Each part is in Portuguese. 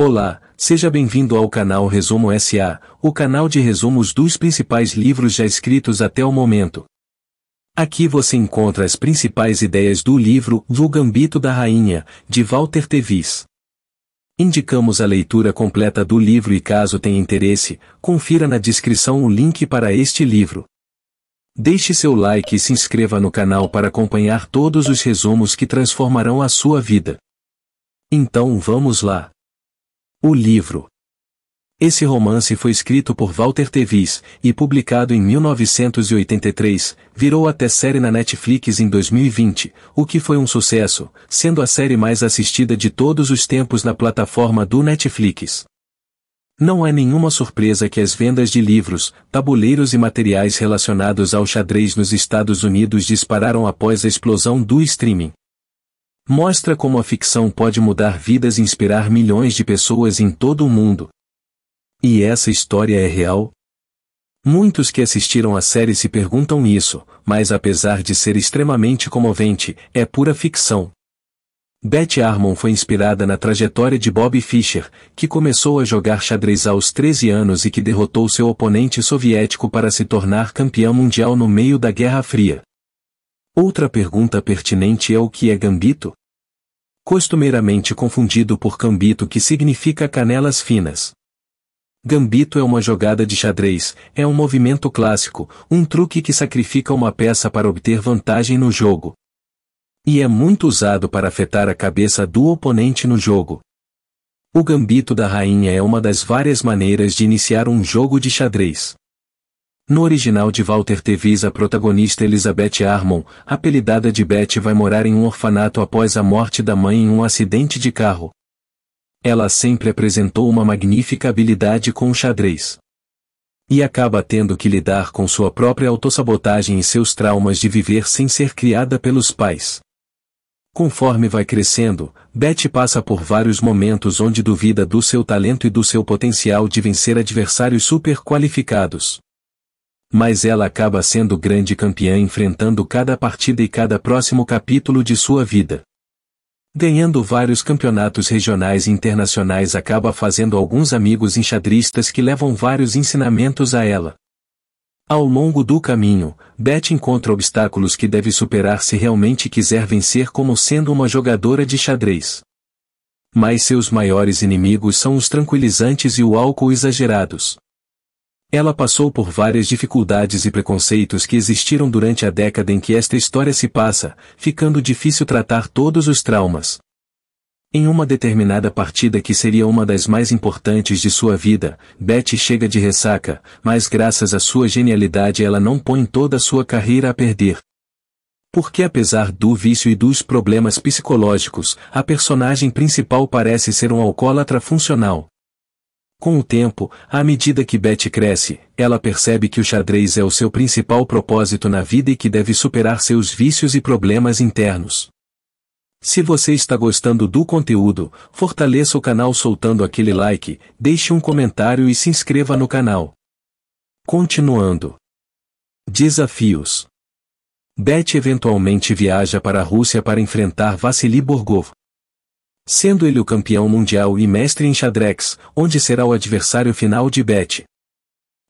Olá, seja bem-vindo ao canal Resumo SA, o canal de resumos dos principais livros já escritos até o momento. Aqui você encontra as principais ideias do livro O Gambito da Rainha, de Walter Tevis. Indicamos a leitura completa do livro e caso tenha interesse, confira na descrição o link para este livro. Deixe seu like e se inscreva no canal para acompanhar todos os resumos que transformarão a sua vida. Então vamos lá! O livro. Esse romance foi escrito por Walter Tevis e publicado em 1983, virou até série na Netflix em 2020, o que foi um sucesso, sendo a série mais assistida de todos os tempos na plataforma do Netflix. Não é nenhuma surpresa que as vendas de livros, tabuleiros e materiais relacionados ao xadrez nos Estados Unidos dispararam após a explosão do streaming mostra como a ficção pode mudar vidas e inspirar milhões de pessoas em todo o mundo. E essa história é real? Muitos que assistiram a série se perguntam isso, mas apesar de ser extremamente comovente, é pura ficção. Betty Harmon foi inspirada na trajetória de Bobby Fischer, que começou a jogar xadrez aos 13 anos e que derrotou seu oponente soviético para se tornar campeão mundial no meio da Guerra Fria. Outra pergunta pertinente é o que é gambito? costumeiramente confundido por cambito que significa canelas finas. Gambito é uma jogada de xadrez, é um movimento clássico, um truque que sacrifica uma peça para obter vantagem no jogo. E é muito usado para afetar a cabeça do oponente no jogo. O gambito da rainha é uma das várias maneiras de iniciar um jogo de xadrez. No original de Walter Tevis a protagonista Elizabeth Armon, apelidada de Beth vai morar em um orfanato após a morte da mãe em um acidente de carro. Ela sempre apresentou uma magnífica habilidade com o xadrez. E acaba tendo que lidar com sua própria autossabotagem e seus traumas de viver sem ser criada pelos pais. Conforme vai crescendo, Beth passa por vários momentos onde duvida do seu talento e do seu potencial de vencer adversários super qualificados mas ela acaba sendo grande campeã enfrentando cada partida e cada próximo capítulo de sua vida. Ganhando vários campeonatos regionais e internacionais acaba fazendo alguns amigos enxadristas que levam vários ensinamentos a ela. Ao longo do caminho, Beth encontra obstáculos que deve superar se realmente quiser vencer como sendo uma jogadora de xadrez. Mas seus maiores inimigos são os tranquilizantes e o álcool exagerados. Ela passou por várias dificuldades e preconceitos que existiram durante a década em que esta história se passa, ficando difícil tratar todos os traumas. Em uma determinada partida que seria uma das mais importantes de sua vida, Beth chega de ressaca, mas graças à sua genialidade ela não põe toda a sua carreira a perder. Porque apesar do vício e dos problemas psicológicos, a personagem principal parece ser um alcoólatra funcional. Com o tempo, à medida que Betty cresce, ela percebe que o xadrez é o seu principal propósito na vida e que deve superar seus vícios e problemas internos. Se você está gostando do conteúdo, fortaleça o canal soltando aquele like, deixe um comentário e se inscreva no canal. Continuando. Desafios. Beth eventualmente viaja para a Rússia para enfrentar Vassili Borgov, sendo ele o campeão mundial e mestre em xadrez, onde será o adversário final de Bet.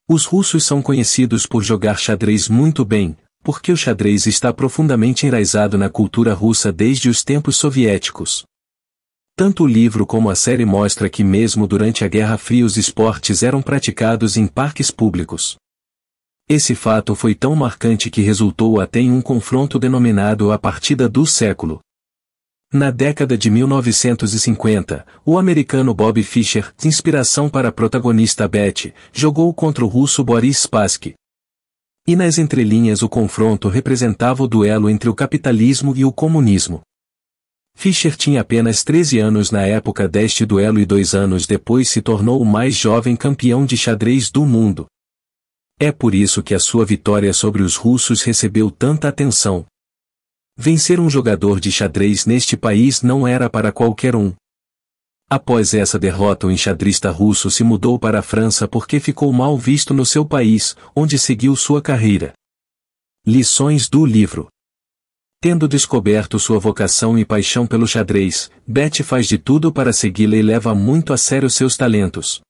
Os russos são conhecidos por jogar xadrez muito bem, porque o xadrez está profundamente enraizado na cultura russa desde os tempos soviéticos. Tanto o livro como a série mostra que mesmo durante a Guerra Fria os esportes eram praticados em parques públicos. Esse fato foi tão marcante que resultou até em um confronto denominado a Partida do Século. Na década de 1950, o americano Bob Fischer, inspiração para a protagonista Betty, jogou contra o russo Boris Spassky. E nas entrelinhas o confronto representava o duelo entre o capitalismo e o comunismo. Fischer tinha apenas 13 anos na época deste duelo e dois anos depois se tornou o mais jovem campeão de xadrez do mundo. É por isso que a sua vitória sobre os russos recebeu tanta atenção, Vencer um jogador de xadrez neste país não era para qualquer um. Após essa derrota, o enxadrista russo se mudou para a França porque ficou mal visto no seu país, onde seguiu sua carreira. Lições do livro Tendo descoberto sua vocação e paixão pelo xadrez, Beth faz de tudo para segui-la e leva muito a sério seus talentos.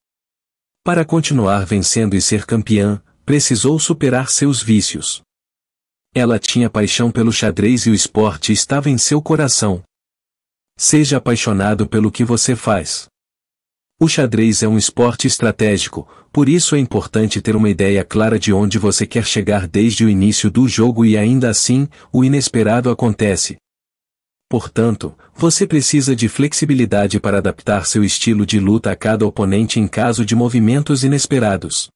Para continuar vencendo e ser campeã, precisou superar seus vícios. Ela tinha paixão pelo xadrez e o esporte estava em seu coração. Seja apaixonado pelo que você faz. O xadrez é um esporte estratégico, por isso é importante ter uma ideia clara de onde você quer chegar desde o início do jogo e ainda assim, o inesperado acontece. Portanto, você precisa de flexibilidade para adaptar seu estilo de luta a cada oponente em caso de movimentos inesperados.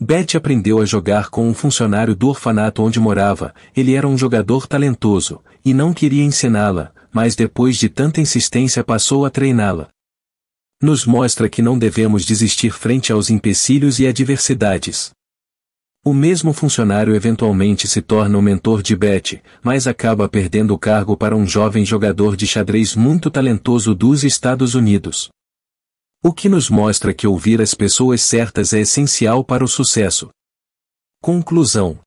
Betty aprendeu a jogar com um funcionário do orfanato onde morava, ele era um jogador talentoso, e não queria ensiná-la, mas depois de tanta insistência passou a treiná-la. Nos mostra que não devemos desistir frente aos empecilhos e adversidades. O mesmo funcionário eventualmente se torna o mentor de Betty, mas acaba perdendo o cargo para um jovem jogador de xadrez muito talentoso dos Estados Unidos. O que nos mostra que ouvir as pessoas certas é essencial para o sucesso. Conclusão.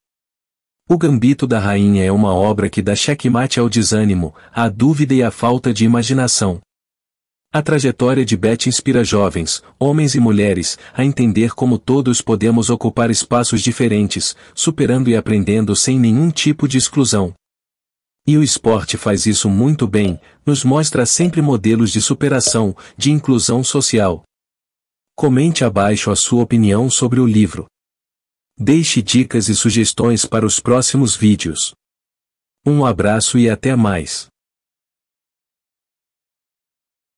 O Gambito da Rainha é uma obra que dá checkmate ao desânimo, à dúvida e à falta de imaginação. A trajetória de Beth inspira jovens, homens e mulheres, a entender como todos podemos ocupar espaços diferentes, superando e aprendendo sem nenhum tipo de exclusão. E o esporte faz isso muito bem, nos mostra sempre modelos de superação, de inclusão social. Comente abaixo a sua opinião sobre o livro. Deixe dicas e sugestões para os próximos vídeos. Um abraço e até mais.